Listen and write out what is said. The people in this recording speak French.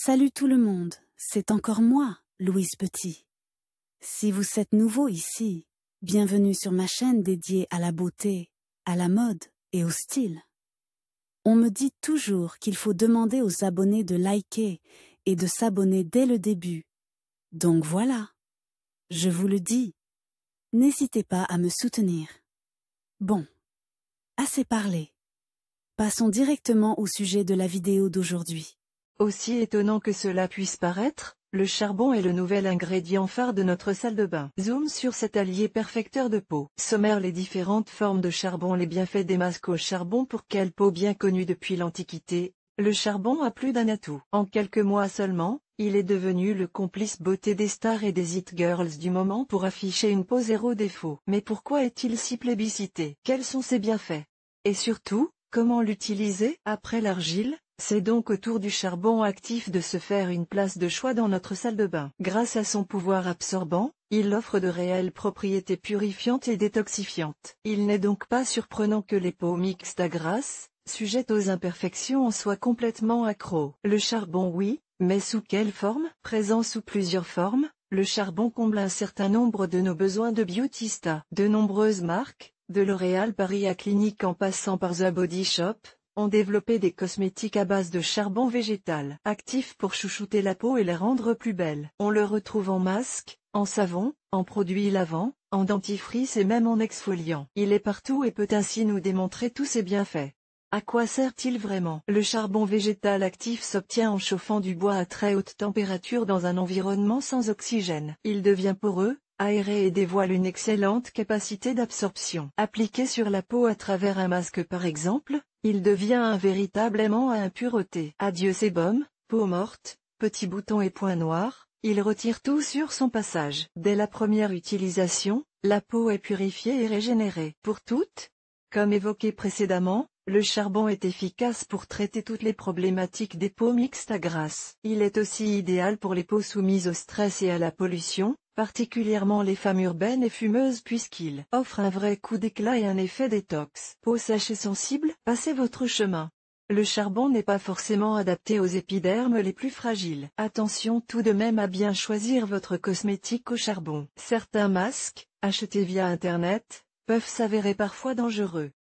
Salut tout le monde, c'est encore moi, Louise Petit. Si vous êtes nouveau ici, bienvenue sur ma chaîne dédiée à la beauté, à la mode et au style. On me dit toujours qu'il faut demander aux abonnés de liker et de s'abonner dès le début. Donc voilà, je vous le dis, n'hésitez pas à me soutenir. Bon, assez parlé. Passons directement au sujet de la vidéo d'aujourd'hui. Aussi étonnant que cela puisse paraître, le charbon est le nouvel ingrédient phare de notre salle de bain. Zoom sur cet allié perfecteur de peau. Sommaire les différentes formes de charbon Les bienfaits des masques au charbon pour quelle peau bien connue depuis l'Antiquité, le charbon a plus d'un atout. En quelques mois seulement, il est devenu le complice beauté des stars et des hit girls du moment pour afficher une peau zéro défaut. Mais pourquoi est-il si plébiscité Quels sont ses bienfaits Et surtout, comment l'utiliser Après l'argile, c'est donc au tour du charbon actif de se faire une place de choix dans notre salle de bain. Grâce à son pouvoir absorbant, il offre de réelles propriétés purifiantes et détoxifiantes. Il n'est donc pas surprenant que les peaux mixtes à grasse, sujettes aux imperfections en soient complètement accro. Le charbon oui, mais sous quelle forme Présent sous plusieurs formes, le charbon comble un certain nombre de nos besoins de beautista. De nombreuses marques, de L'Oréal Paris à Clinique en passant par The Body Shop, on développé des cosmétiques à base de charbon végétal, actif pour chouchouter la peau et la rendre plus belle. On le retrouve en masque, en savon, en produits lavants, en dentifrice et même en exfoliant. Il est partout et peut ainsi nous démontrer tous ses bienfaits. À quoi sert-il vraiment Le charbon végétal actif s'obtient en chauffant du bois à très haute température dans un environnement sans oxygène. Il devient poreux, aéré et dévoile une excellente capacité d'absorption. Appliqué sur la peau à travers un masque par exemple, il devient un véritable aimant à impureté. Adieu sébum, peau morte, petits boutons et points noirs, il retire tout sur son passage. Dès la première utilisation, la peau est purifiée et régénérée. Pour toutes, comme évoqué précédemment, le charbon est efficace pour traiter toutes les problématiques des peaux mixtes à grasse. Il est aussi idéal pour les peaux soumises au stress et à la pollution, particulièrement les femmes urbaines et fumeuses puisqu'il offre un vrai coup d'éclat et un effet détox. Peau sèche et sensible, passez votre chemin. Le charbon n'est pas forcément adapté aux épidermes les plus fragiles. Attention tout de même à bien choisir votre cosmétique au charbon. Certains masques, achetés via Internet, peuvent s'avérer parfois dangereux.